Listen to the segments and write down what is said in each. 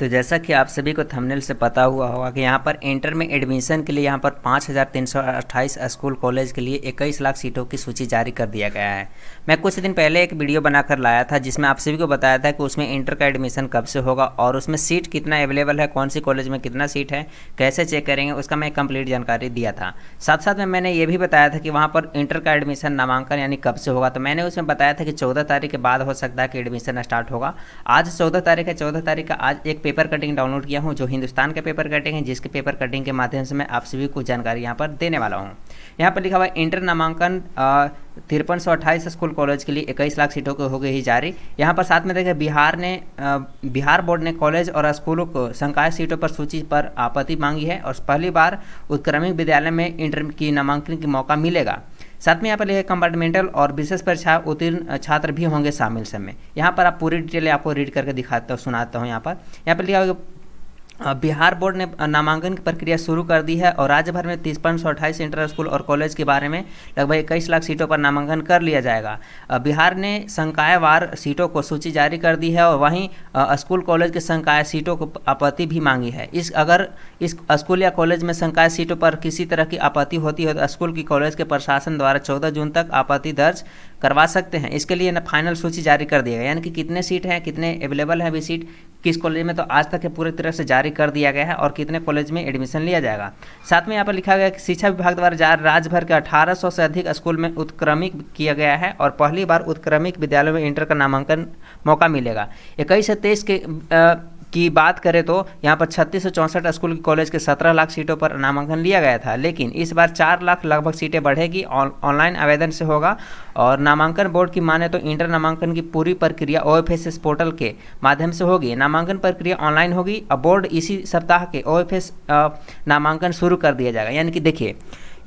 तो जैसा कि आप सभी को थंबनेल से पता हुआ होगा कि यहाँ पर इंटर में एडमिशन के लिए यहाँ पर 5,328 स्कूल कॉलेज के लिए इक्कीस लाख सीटों की सूची जारी कर दिया गया है मैं कुछ दिन पहले एक वीडियो बनाकर लाया था जिसमें आप सभी को बताया था कि उसमें इंटर का एडमिशन कब से होगा और उसमें सीट कितना अवेलेबल है कौन सी कॉलेज में कितना सीट है कैसे चेक करेंगे उसका मैं कंप्लीट जानकारी दिया था साथ साथ में मैंने ये भी बताया था कि वहाँ पर इंटर का एडमिशन नामांकन यानी कब से होगा तो मैंने उसमें बताया था कि चौदह तारीख के बाद हो सकता है कि एडमिशन स्टार्ट होगा आज चौदह तारीख है चौदह तारीख का आज एक पेपर कटिंग डाउनलोड किया हूँ जो हिंदुस्तान का पेपर कटिंग है जिसके पेपर कटिंग के माध्यम से मैं आप सभी को जानकारी यहाँ पर देने वाला हूँ यहाँ पर लिखा हुआ इंटर नामांकन तिरपन सौ अट्ठाईस स्कूल कॉलेज के लिए इक्कीस लाख सीटों को हो गई ही जारी यहाँ पर साथ में देखें बिहार ने बिहार बोर्ड ने कॉलेज और स्कूलों को संकाय सीटों पर सूची पर आपत्ति मांगी है और पहली बार उत्क्रमिक विद्यालय में इंटर की नामांकन की मौका मिलेगा साथ में यहाँ पर कंपार्टमेंटल और विशेष परीक्षा उत्तीर्ण छात्र भी होंगे शामिल समय यहाँ पर आप पूरी डिटेल आपको रीड करके दिखाता हूँ सुनाता हूँ यहाँ पर यहाँ पर लिखा बिहार बोर्ड ने नामांकन की प्रक्रिया शुरू कर दी है और राज्य भर में तिरपन सौ अट्ठाईस इंटर स्कूल और कॉलेज के बारे में लगभग इक्कीस लाख सीटों पर नामांकन कर लिया जाएगा बिहार ने संकायवार सीटों को सूची जारी कर दी है और वहीं स्कूल कॉलेज के संकाय सीटों को आपत्ति भी मांगी है इस अगर इस स्कूल या कॉलेज में संकाय सीटों पर किसी तरह की आपत्ति होती है तो स्कूल की कॉलेज के प्रशासन द्वारा चौदह जून तक आपत्ति दर्ज करवा सकते हैं इसके लिए ना फाइनल सूची जारी कर दी गया यानी कि कितने सीट हैं कितने अवेलेबल हैं अभी सीट किस कॉलेज में तो आज तक पूरी तरह से जारी कर दिया गया है और कितने कॉलेज में एडमिशन लिया जाएगा साथ में यहाँ पर लिखा गया कि शिक्षा विभाग द्वारा राज्य भर के अठारह से अधिक स्कूल में उत्क्रमिक किया गया है और पहली बार उत्क्रमिक विद्यालय में इंटर का नामांकन मौका मिलेगा इक्कीस से तेईस के आ, की बात करें तो यहाँ पर छत्तीस सौ चौंसठ स्कूल कॉलेज के सत्रह लाख सीटों पर नामांकन लिया गया था लेकिन इस बार चार लाख लगभग सीटें बढ़ेगी ऑनलाइन आवेदन से होगा और नामांकन बोर्ड की माने तो इंटर नामांकन की पूरी प्रक्रिया ओ पोर्टल के माध्यम से होगी नामांकन प्रक्रिया ऑनलाइन होगी और बोर्ड इसी सप्ताह के ओ नामांकन शुरू कर दिया जाएगा यानी कि देखिए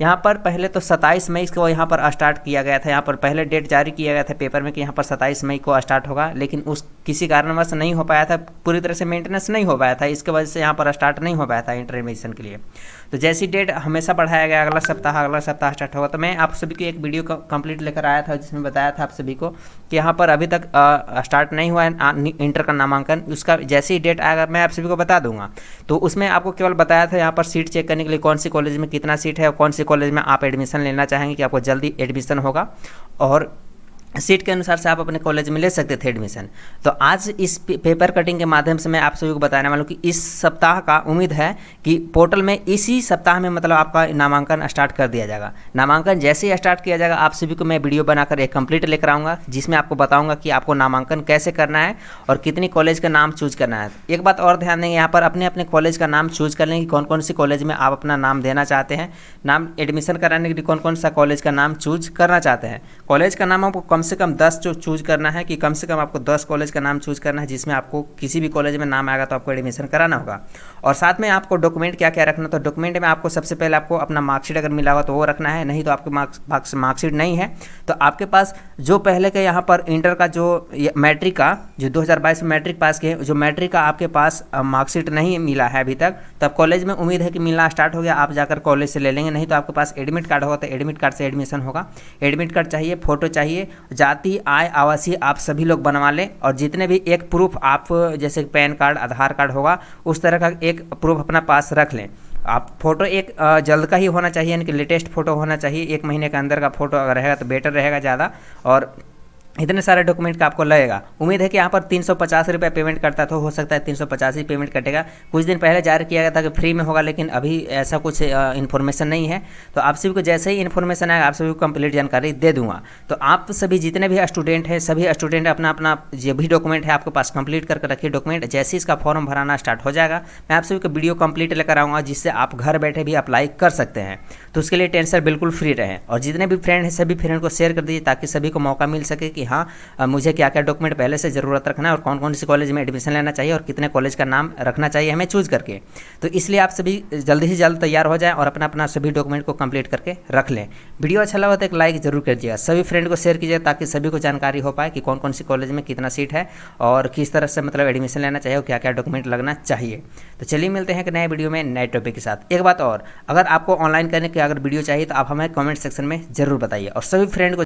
यहाँ पर पहले तो 27 मई को यहाँ पर स्टार्ट किया गया था यहाँ पर पहले डेट जारी किया गया था पेपर में कि यहाँ पर 27 मई को स्टार्ट होगा लेकिन उस किसी कारणवश नहीं हो पाया था पूरी तरह से मेंटेनेंस नहीं हो पाया था इसके वजह से यहाँ पर स्टार्ट नहीं हो पाया था इंटर एडमिशन के लिए तो जैसी डेट हमेशा बढ़ाया गया अगला सप्ताह अगला सप्ताह स्टार्ट होगा तो मैं आप सभी को एक वीडियो कंप्लीट लेकर आया था जिसमें बताया था आप सभी को कि यहाँ पर अभी तक स्टार्ट नहीं हुआ है इंटर का नामांकन उसका जैसी डेट आएगा मैं आप सभी को बता दूंगा तो उसमें आपको केवल बताया था यहाँ पर सीट चेक करने के लिए कौन सी कॉलेज में कितना सीट है और कौन सी कॉलेज में आप एडमिशन लेना चाहेंगे कि आपको जल्दी एडमिशन होगा और सीट के अनुसार से आप अपने कॉलेज में ले सकते थे एडमिशन तो आज इस पेपर कटिंग के माध्यम से मैं आप सभी को बताने वाला हूँ कि इस सप्ताह का उम्मीद है कि पोर्टल में इसी सप्ताह में मतलब आपका नामांकन स्टार्ट कर दिया जाएगा नामांकन जैसे ही स्टार्ट किया जाएगा आप सभी को मैं वीडियो बनाकर एक कंप्लीट लेकर आऊँगा जिसमें आपको बताऊँगा कि आपको नामांकन कैसे करना है और कितनी कॉलेज का नाम चूज करना है एक बात और ध्यान देंगे यहाँ पर अपने अपने कॉलेज का नाम चूज कर लें कि कौन कौन सी कॉलेज में आप अपना नाम देना चाहते हैं नाम एडमिशन कराने के लिए कौन कौन सा कॉलेज का नाम चूज करना चाहते हैं कॉलेज का नाम आपको कम से कम दस जो चूज करना है कि कम से कम आपको दस कॉलेज का नाम चूज करना है जिसमें आपको किसी भी कॉलेज में नाम आएगा तो आपको एडमिशन कराना होगा और साथ में आपको डॉक्यूमेंट क्या क्या रखना तो डॉक्यूमेंट में आपको सबसे पहले आपको अपना मार्कशीट अगर मिला हुआ तो वो रखना है नहीं तो आपके मार्क्स मार्कशीट नहीं है तो आपके पास जो पहले के यहाँ पर इंटर का जो मैट्रिक का जो दो में मैट्रिक पास किए जो मैट्रिक का आपके पास मार्कशीट नहीं मिला है अभी तक तो अब कॉलेज में उम्मीद है कि मिलना स्टार्ट हो गया आप जाकर कॉलेज से ले लेंगे नहीं तो आपके पास एडमिट कार्ड होगा तो एडमिट कार्ड से एडमिशन होगा एडमिट कार्ड चाहिए फ़ोटो चाहिए जाति आय आवासीय आप सभी लोग बनवा लें और जितने भी एक प्रूफ आप जैसे पैन कार्ड आधार कार्ड होगा उस तरह का एक प्रूफ अपना पास रख लें आप फोटो एक जल्द का ही होना चाहिए यानी कि लेटेस्ट फ़ोटो होना चाहिए एक महीने के अंदर का फ़ोटो अगर रहेगा तो बेटर रहेगा ज़्यादा और इतने सारे डॉक्यूमेंट का आपको लगेगा उम्मीद है कि यहाँ पर तीन सौ पचास रुपये पेमेंट करता तो हो सकता है तीन सौ पचास ही पेमेंट कटेगा कुछ दिन पहले जारी किया गया था कि फ्री में होगा लेकिन अभी ऐसा कुछ इन्फॉर्मेशन नहीं है तो आप सभी को जैसे ही इन्फॉर्मेशन आएगा आप सभी को कंप्लीट जानकारी दे दूंगा तो आप सभी जितने भी स्टूडेंट हैं सभी स्टूडेंट अपना अपना जो भी डॉक्यूमेंट है आपके पास कंप्लीट करके रखिए डॉक्यूमेंट जैसे इसका फॉर्म भराना स्टार्ट हो जाएगा मैं आप सभी को वीडियो कंप्लीट लेकर आऊँगा जिससे आप घर बैठे भी अप्लाई कर सकते हैं तो उसके लिए टेंशन बिल्कुल फ्री रहें और जितने भी फ्रेंड हैं सभी फ्रेंड को शेयर कर दीजिए ताकि सभी को मौका मिल सके कि कि हाँ मुझे क्या क्या डॉक्यूमेंट पहले से ज़रूरत रखना है और कौन कौन से कॉलेज में एडमिशन लेना चाहिए और कितने कॉलेज का नाम रखना चाहिए हमें चूज़ करके तो इसलिए आप सभी जल्द ही जल्द तैयार हो जाए और अपना अपना सभी डॉक्यूमेंट को कंप्लीट करके रख लें वीडियो अच्छा लगा तो एक लाइक ज़रूर कर दिया सभी फ्रेंड को शेयर कीजिए ताकि सभी को जानकारी हो पाए कि कौन कौन सी कॉलेज में कितना सीट है और किस तरह से मतलब एडमिशन लेना चाहिए और क्या क्या डॉक्यूमेंट लगना चाहिए तो चलिए मिलते हैं एक नए वीडियो में नए टॉपिक के साथ एक बात और अगर आपको ऑनलाइन करने की अगर वीडियो चाहिए तो आप हमें कमेंट सेक्शन में ज़रूर बताइए और सभी फ्रेंड को